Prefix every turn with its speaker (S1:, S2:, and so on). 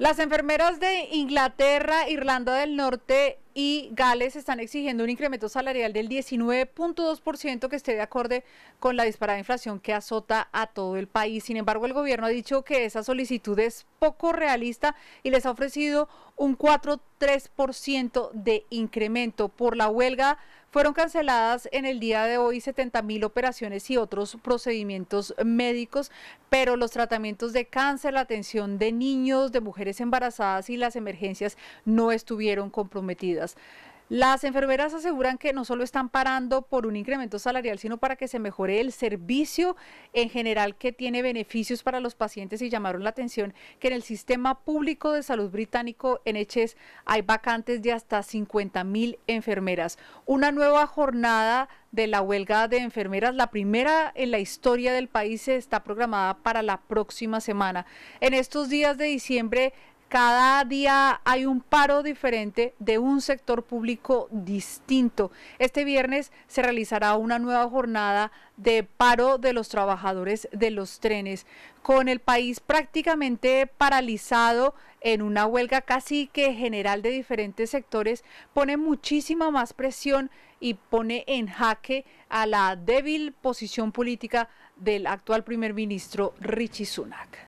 S1: Las enfermeras de Inglaterra, Irlanda del Norte y Gales están exigiendo un incremento salarial del 19.2% que esté de acorde con la disparada inflación que azota a todo el país. Sin embargo, el gobierno ha dicho que esa solicitud es poco realista y les ha ofrecido un 4.3% de incremento. Por la huelga fueron canceladas en el día de hoy 70.000 operaciones y otros procedimientos médicos, pero los tratamientos de cáncer, la atención de niños, de mujeres embarazadas y las emergencias no estuvieron comprometidas. Las enfermeras aseguran que no solo están parando por un incremento salarial, sino para que se mejore el servicio en general que tiene beneficios para los pacientes y llamaron la atención que en el sistema público de salud británico NHS e hay vacantes de hasta 50 mil enfermeras. Una nueva jornada de la huelga de enfermeras, la primera en la historia del país, está programada para la próxima semana. En estos días de diciembre, cada día hay un paro diferente de un sector público distinto. Este viernes se realizará una nueva jornada de paro de los trabajadores de los trenes, con el país prácticamente paralizado en una huelga casi que general de diferentes sectores, pone muchísima más presión y pone en jaque a la débil posición política del actual primer ministro Richie Sunak.